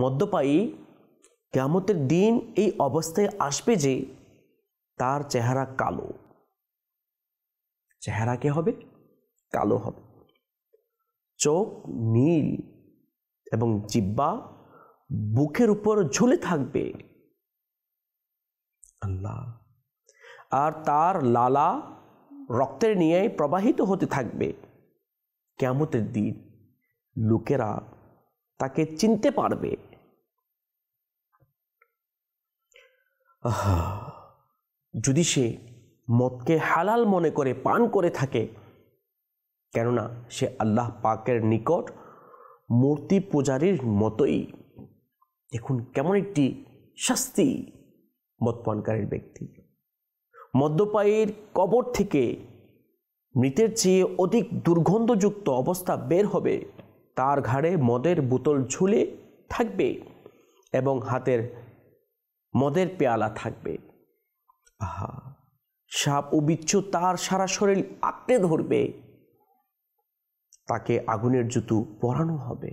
মদ্যপায়ী কেমতের দিন এই অবস্থায় আসবে যে তার চেহারা কালো চেহারা কে হবে কালো হবে চোখ নীল এবং জিব্বা বুকের উপর ঝুলে থাকবে আল্লাহ আর তার লালা রক্তের নিয়ে প্রবাহিত হতে থাকবে কেমতের দিন লোকেরা তাকে চিনতে পারবে যদি সে মদকে হালাল মনে করে পান করে থাকে কেননা সে আল্লাহ পাকের নিকট মূর্তি পূজারীর মতোই দেখুন কেমন একটি শাস্তি মদপানকারীর ব্যক্তি মদ্যপায়ীর কবর থেকে মৃতের চেয়ে অধিক দুর্গন্ধযুক্ত অবস্থা বের হবে তার ঘাড়ে মদের বোতল ঝুলে থাকবে এবং হাতের মদের পেয়ালা থাকবে আহা সাপ ও বিচ্ছু তার সারা শরীর আঁকড়ে ধরবে তাকে আগুনের জুতু পরানো হবে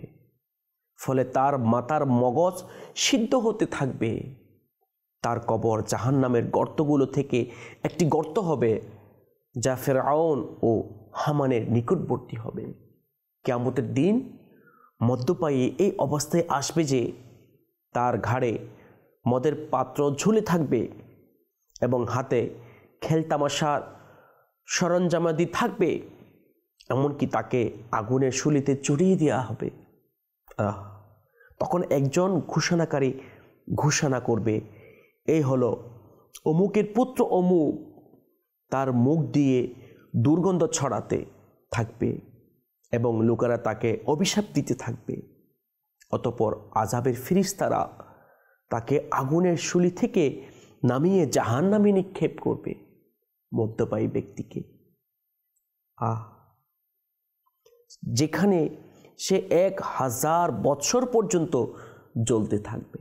ফলে তার মাতার মগজ সিদ্ধ হতে থাকবে তার কবর জাহান নামের গর্তগুলো থেকে একটি গর্ত হবে যা ফেরাউন ও হামানের নিকটবর্তী হবে কেয়ামতের দিন মদ্যপায়ী এই অবস্থায় আসবে যে তার ঘাড়ে মদের পাত্র ঝুলে থাকবে এবং হাতে খেলতামাশার সরঞ্জামাদি থাকবে এমনকি তাকে আগুনের শুলিতে চড়িয়ে দেওয়া হবে তখন একজন ঘোষণাকারী ঘোষণা করবে এই হলো অমুকের পুত্র অমুক তার মুখ দিয়ে দুর্গন্ধ ছড়াতে থাকবে এবং লোকেরা তাকে অভিশাপ দিতে থাকবে অতপর আজাবের ফিরিস্তারা তাকে আগুনের শুলি থেকে নামিয়ে জাহান নামে নিক্ষেপ করবে মদ্যপায়ী ব্যক্তিকে আহ যেখানে সে এক হাজার বছর পর্যন্ত জ্বলতে থাকবে